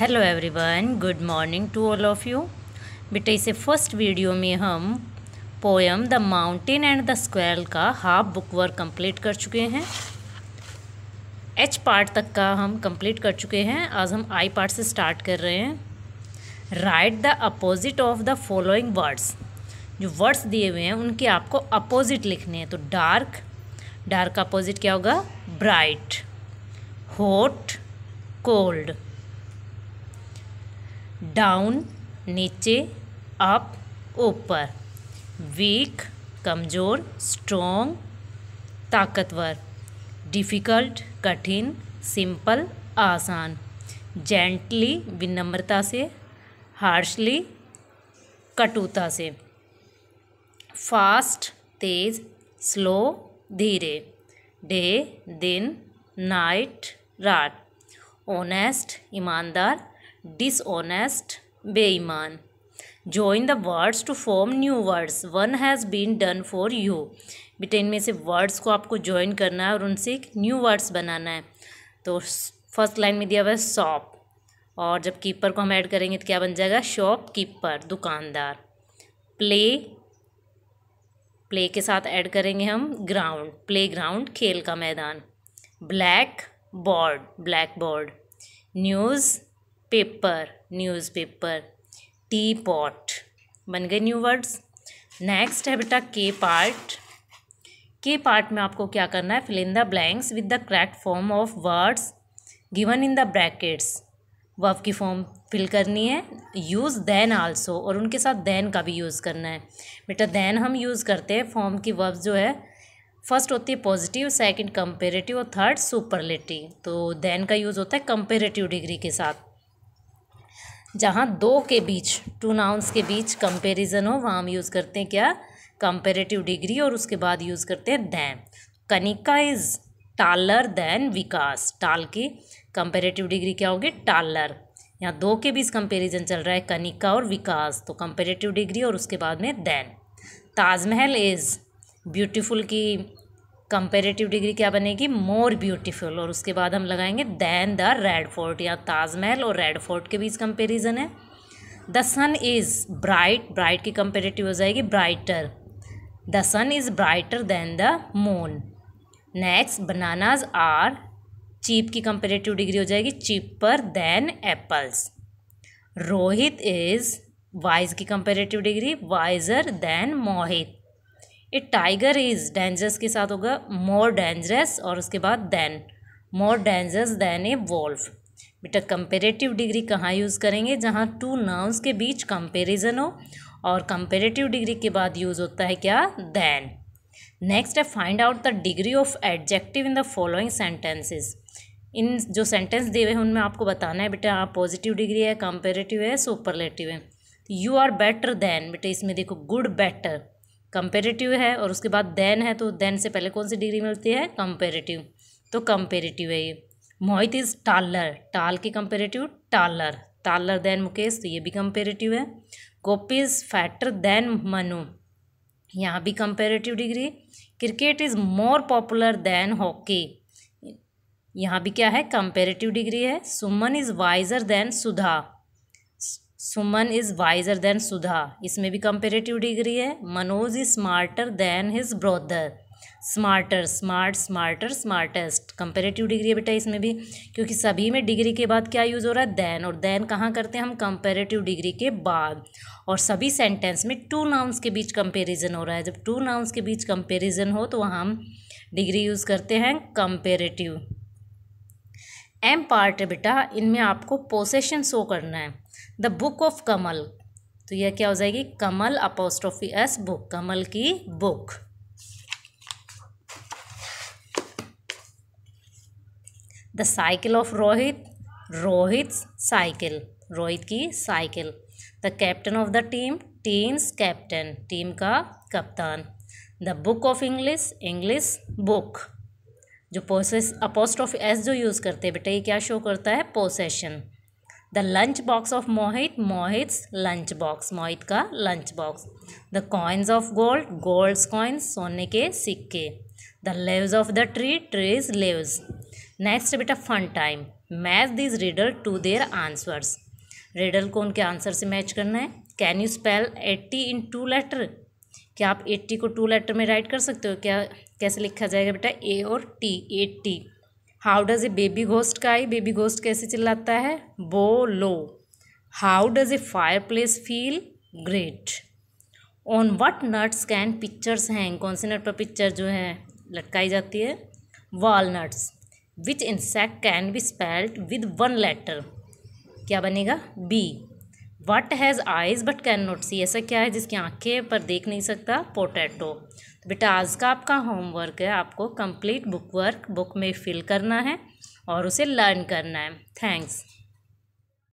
hello everyone good morning to all of you बेटा इसे first video में हम poem the mountain and the squirrel का half book work complete कर चुके हैं एच पार्ट तक का हम कंप्लीट कर चुके हैं आज हम आई पार्ट से स्टार्ट कर रहे हैं write the opposite of the following words जो वर्ड्स दिए हुए हैं उनके आपको अपोजिट लिखने हैं तो डार्क डार्क अपोजिट क्या होगा ब्राइट होट कोल्ड डाउन नीचे अप ऊपर वीक कमज़ोर स्ट्रोंग ताकतवर डिफ़िकल्ट कठिन सिंपल आसान जेंटली विनम्रता से हार्शली कटुता से फास्ट तेज स्लो धीरे डे दिन नाइट रात ओनेस्ट ईमानदार dishonest बेईमान join the words to form new words one has been done for you बेटे इनमें से वर्ड्स को आपको ज्वाइन करना है और उनसे एक न्यू वर्ड्स बनाना है तो फर्स्ट लाइन में दिया हुआ है शॉप और जब कीपर को हम ऐड करेंगे तो क्या बन जाएगा शॉप कीपर दुकानदार प्ले प्ले के साथ ऐड करेंगे हम ग्राउंड प्ले ग्राउंड खेल का मैदान blackboard blackboard newspaper newspaper teapot बन गए न्यू वर्ड्स नेक्स्ट है बेटा के पार्ट के पार्ट में आपको क्या करना है fill in the blanks with the correct form of words given in the brackets वो आपकी फॉर्म फिल करनी है यूज़ देन आल्सो और उनके साथ देन का भी यूज़ करना है बेटा देन हम यूज़ करते हैं फॉर्म की वर्ब जो है फर्स्ट होती है पॉजिटिव सेकंड कंपेरेटिव और थर्ड सुपरलेटिव तो देन का यूज़ होता है कंपेरेटिव डिग्री के साथ जहाँ दो के बीच टू नाउंस के बीच कंपेरिज़न हो वहाँ हम यूज़ करते हैं क्या कंपेरेटिव डिग्री और उसके बाद यूज़ करते हैं than Kanika is taller than Vikas tall की कंपेरेटिव डिग्री क्या होगी टालर यहाँ दो के बीच कंपेरिजन चल रहा है कनिका और विकास तो कंपेरेटिव डिग्री और उसके बाद में दैन ताजमहल इज़ ब्यूटिफुल की कंपेरेटिव डिग्री क्या बनेगी मोर ब्यूटीफुल और उसके बाद हम लगाएंगे दैन द रेड फोर्ट या ताजमहल और रेड फोर्ट के बीच कंपेरिजन है the sun is bright bright की कंपेरेटिव हो जाएगी brighter the sun is brighter than the moon next bananas are cheap की कंपेरेटिव डिग्री हो जाएगी cheaper than apples Rohit is wise की comparative degree wiser than Mohit a tiger is dangerous के साथ होगा मोर डेंजरस और उसके बाद than more dangerous than a wolf बेटा कंपेरेटिव डिग्री कहाँ यूज़ करेंगे जहाँ टू नाउंस के बीच कंपेरिजन हो और कंपेरेटिव डिग्री के बाद यूज़ होता है क्या देन नेक्स्ट है find out the degree of adjective in the following sentences in जो सेंटेंस दिए हुए हैं उनमें आपको बताना है बेटा आप पॉजिटिव डिग्री है कंपेरेटिव है सुपरलेटिव है यू आर बेटर देन बेटा इसमें देखो गुड बेटर कंपेरेटिव है और उसके बाद देन है तो देन से पहले कौन सी डिग्री मिलती है कंपेरेटिव तो कंपेरेटिव है ये मोहित इज़ टालर टाल की comparative taller taller than Mukesh तो ये भी कंपेरेटिव है Gopi is fatter than Manu यहाँ भी comparative degree cricket is more popular than hockey यहाँ भी क्या है कंपेरेटिव डिग्री है Suman is wiser than Sudha Suman is wiser than Sudha इसमें भी कंपेरेटिव डिग्री है Manoj is smarter than his brother smarter smart smarter smartest comparative degree है बेटा इसमें भी क्योंकि सभी में डिग्री के बाद क्या यूज़ हो रहा है देन और देन कहाँ करते हैं हम कंपेरेटिव डिग्री के बाद और सभी सेंटेंस में टू नाउंस के बीच कंपेरिजन हो रहा है जब टू नाउंस के बीच कंपेरिजन हो तो वहाँ हम डिग्री यूज़ करते हैं कंपेरेटिव एम पार्ट है बेटा इनमें आपको पोसेशन शो करना है द बुक ऑफ कमल तो यह क्या हो जाएगी Kamal apostrophe S book Kamal की book the cycle of Rohit Rohit cycle Rohit की cycle the captain of the team team's captain team का कप्तान the book of English English book जो पोसेस अपोस्ट ऑफ एस जो यूज़ करते हैं बेटा ये क्या शो करता है possession the lunch box of Mohit Mohit's lunch box Mohit का lunch box the coins of gold gold's coins सोने के सिक्के the leaves of the tree tree's leaves next बेटा fun time match this reader to their answers reader को उनके answer से match करना है can you spell eighty in two letter क्या आप एट्टी को टू लेटर में राइट कर सकते हो क्या कैसे लिखा जाएगा बेटा ए और T eighty how does a baby ghost cry baby ghost कैसे चिल्लाता है बो लो how does a fireplace feel great on what nuts can pictures hang कौन से नट पर पिक्चर जो है लटकाई जाती है walnuts which insect can be spelt with one letter क्या बनेगा B what has eyes but can not see ऐसा क्या है जिसकी आँखें पर देख नहीं सकता पोटैटो तो बेटा आज का आपका होमवर्क है आपको कंप्लीट बुक वर्क बुक में फिल करना है और उसे लर्न करना है थैंक्स